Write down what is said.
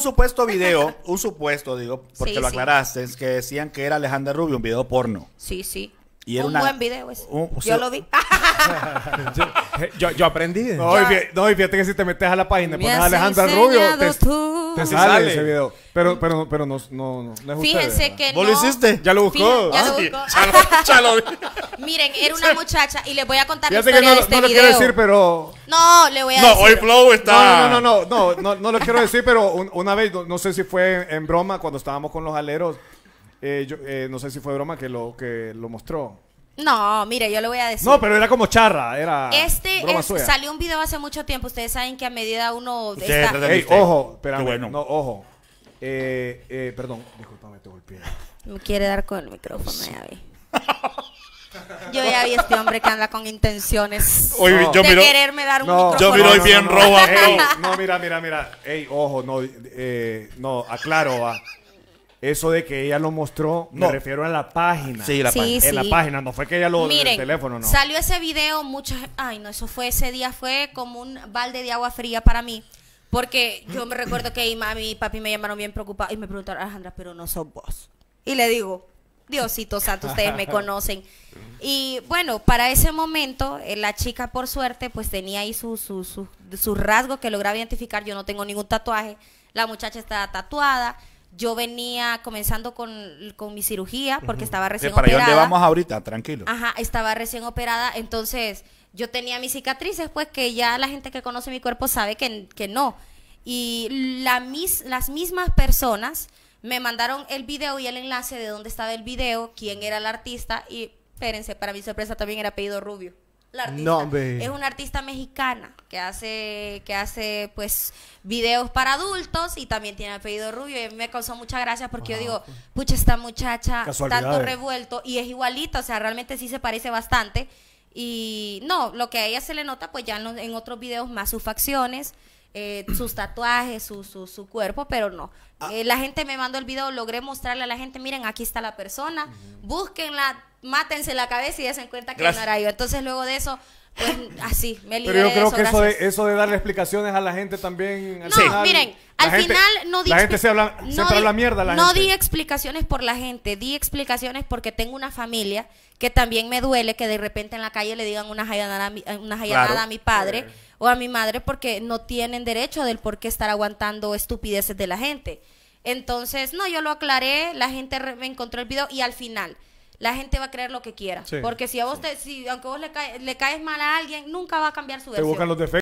supuesto video, un supuesto, digo, porque lo aclaraste, es que decían que era Alejandra Rubio, un video porno. Sí, sí. un buen video ese. yo lo vi. Eh, yo, yo, aprendí. No y, fíjate, que si te metes a la página y pones Alejandra Rubio, te sale, sale. ese video. Pero, pero, pero no, no, no, no es Fíjense que ¿Vos lo hiciste? Ya lo buscó. ya lo ah, buscó. Miren, era una muchacha y les voy a contar Fíjate la historia que no, de este no lo quiero decir, pero... No, le voy a no, decir. No, hoy Flow está... No, no, no, no, no, no, lo quiero decir, pero una vez, no, sé si fue en, broma, cuando estábamos con los aleros, eh, yo, eh, no sé si fue broma que lo, que lo mostró. No, mire, yo le voy a decir. No, pero era como charra, era. Este salió un video hace mucho tiempo. Ustedes saben que a medida uno. Está... ojo, espérame, bueno. no, ojo. Eh, eh, perdón, discúlpame, te golpeé. Me quiere dar con el micrófono, ya vi. Yo ya vi a este hombre que anda con intenciones de quererme dar un no, micrófono. Yo miro y bien roba. no, mira, mira, mira. Ey, ojo, no, eh, no, aclaro, va. Eso de que ella lo mostró, me refiero a la página. En la página, no fue que ella lo Miren, el teléfono, Salió ese video, muchas. Ay, no, eso fue ese día, fue como un balde de agua fría para mí. Porque yo me recuerdo que mi mami y papi me llamaron bien preocupados y me preguntaron, Alejandra, pero no sos vos. Y le digo, Diosito santo, ustedes me conocen. Y bueno, para ese momento, eh, la chica, por suerte, pues tenía ahí sus su, su, rasgos que lograba identificar. Yo no tengo ningún tatuaje. La muchacha estaba tatuada. Yo venía comenzando con, mi cirugía porque estaba recién operada. ¿Para dónde vamos ahorita? Tranquilo. Ajá, estaba recién operada, entonces yo tenía mis cicatrices, pues que ya la gente que conoce mi cuerpo sabe que, que no. Y la las mismas personas me mandaron el video y el enlace de dónde estaba el video, quién era el artista y, espérense, para mi sorpresa también era apellido Rubio la es una artista mexicana que hace, que hace pues videos para adultos y también tiene apellido rubio. me causó mucha gracia porque yo digo, pucha, esta muchacha tanto revuelto y es igualita, o sea, realmente sí se parece bastante. Y no, lo que a ella se le nota, pues ya en, en otros videos más sus facciones. Eh, sus tatuajes, su, cuerpo, pero no. Ah. Eh, la gente me mandó el video, logré mostrarle a la gente, miren, aquí está la persona, búsquenla, mátense la cabeza y ya se cuenta que no era yo. Entonces luego de eso, pues así, me liberé Pero yo creo que eso de, eso darle explicaciones a la gente también... no, miren, al final no di... La gente se habla, no di, mierda No di explicaciones por la gente, di explicaciones porque tengo una familia que también me duele que de repente en la calle le digan una jayanada, eh, a mi padre eh. o a mi madre porque no tienen derecho del por qué estar aguantando estupideces de la gente. Entonces, no, yo lo aclaré, la gente me encontró el video y al final la gente va a creer lo que quiera. porque si a vos, si, aunque vos le, caes, le caes mal a alguien, nunca va a cambiar su versión. Te buscan los defectos.